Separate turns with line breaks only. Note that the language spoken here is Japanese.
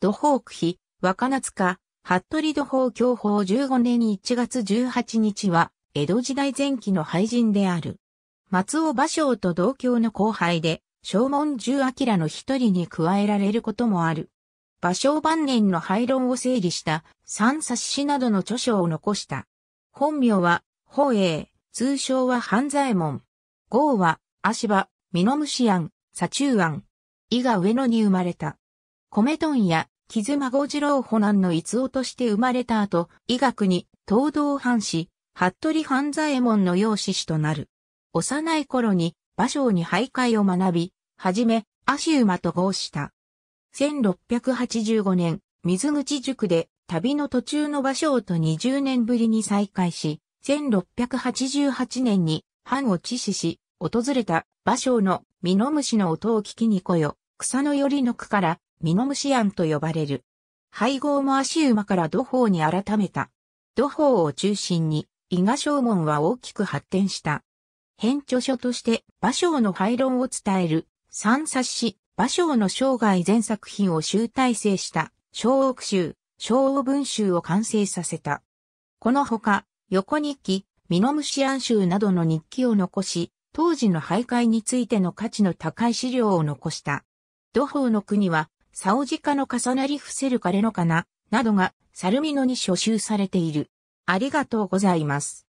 土宝区若夏か、服部土宝教法15年1月18日は、江戸時代前期の廃人である。松尾芭蕉と同郷の後輩で、正門十明の一人に加えられることもある。芭蕉晩年の廃論を整理した三冊詩などの著書を残した。本名は、宝永、通称は半左衛門。号は、足場、ミノムシアン、左中庵。伊が上野に生まれた。米問屋、傷孫次郎補南の逸夫として生まれた後、医学に東道藩士、服部半左衛門の養子師となる。幼い頃に馬匠に徘徊を学び、はじめ、足馬と合した。1685年、水口塾で旅の途中の馬匠と20年ぶりに再会し、1688年に藩を致死し、訪れた馬匠のミノムシの音を聞きに来よ、草の寄りの区からミノムシアンと呼ばれる。配合も足馬から土方に改めた。土方を中心に、伊賀正門は大きく発展した。編著書として、馬匠の廃論を伝える、三冊子、馬匠の生涯全作品を集大成した、小奥集、小奥文集を完成させた。このほか、横日記、ミノムシアン集などの日記を残し、当時の徘徊についての価値の高い資料を残した。土方の国は、サオジカの重なり伏せる彼のかなどが、サルミノに書集されている。ありがとうございます。